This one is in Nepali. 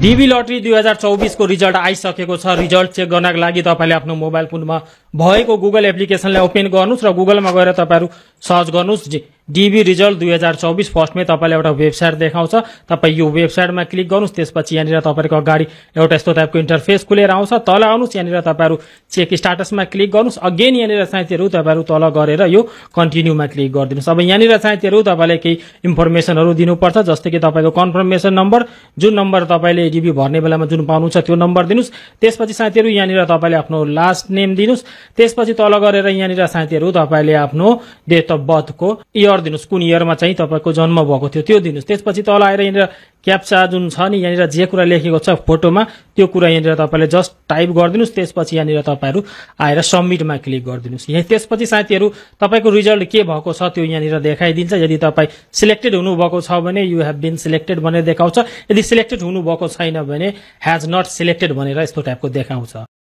डिबी लटरी दुई हजार चौबिसको रिजल्ट आइसकेको छ रिजल्ट चेक गर्नका लागि तपाईँले आफ्नो मोबाइल फोनमा भएको गुगल एप्लिकेसनलाई ओपन गर्नुहोस् र गुगलमा गएर तपाईँहरू सर्च गर्नुहोस् डिबी रिजल्ट दुई हजार चौबिस फर्स्टमै तपाईँलाई एउटा वेबसाइट देखाउँछ तपाईँ यो वेबसाइटमा क्लिक गर्नुहोस् त्यसपछि यहाँनिर तपाईँको अगाडि एउटा यस्तो टाइपको इन्टरफेस खुलेर आउँछ तल आउनुहोस् यहाँनिर तपाईँहरू चेक स्टाटसमा क्लिक गर्नुहोस् अगेन यहाँनिर साथीहरू तपाईँहरू तल गरेर यो कन्टिन्यूमा क्लिक गरिदिनुहोस् अब यहाँनिर साथीहरू तपाईँलाई केही इन्फर्मेसनहरू दिनुपर्छ जस्तै कि तपाईँको कन्फर्मेसन नम्बर जुन नम्बर तपाईँले डिबी भर्ने बेलामा जुन पाउनुहुन्छ त्यो नम्बर दिनुहोस् त्यसपछि साथीहरू यहाँनिर तपाईँले आफ्नो लास्ट नेम दिनुहोस् त्यसपछि तल गरेर यहाँनिर साथीहरू तपाईँले आफ्नो डेट अफ बर्थको इयर दिनुहोस् कुन इयरमा चाहिँ तपाईँको जन्म भएको थियो त्यो दिनुहोस् त्यसपछि तल आएर यहाँनिर क्याप्चा जुन छ नि यहाँनिर जे कुरा लेखेको छ फोटोमा त्यो कुरा यहाँनिर तपाईँले जस्ट टाइप गरिदिनुहोस् त्यसपछि यहाँनिर तपाईँहरू आएर सब्मिटमा क्लिक गरिदिनुहोस् यहाँ त्यसपछि साथीहरू तपाईँको रिजल्ट के भएको छ त्यो यहाँनिर देखाइदिन्छ यदि तपाईँ सिलेक्टेड हुनुभएको छ भने यु हेभ बिन सिलेक्टेड भनेर देखाउँछ यदि सिलेक्टेड हुनुभएको छैन भने हेज नट सिलेक्टेड भनेर यस्तो टाइपको देखाउँछ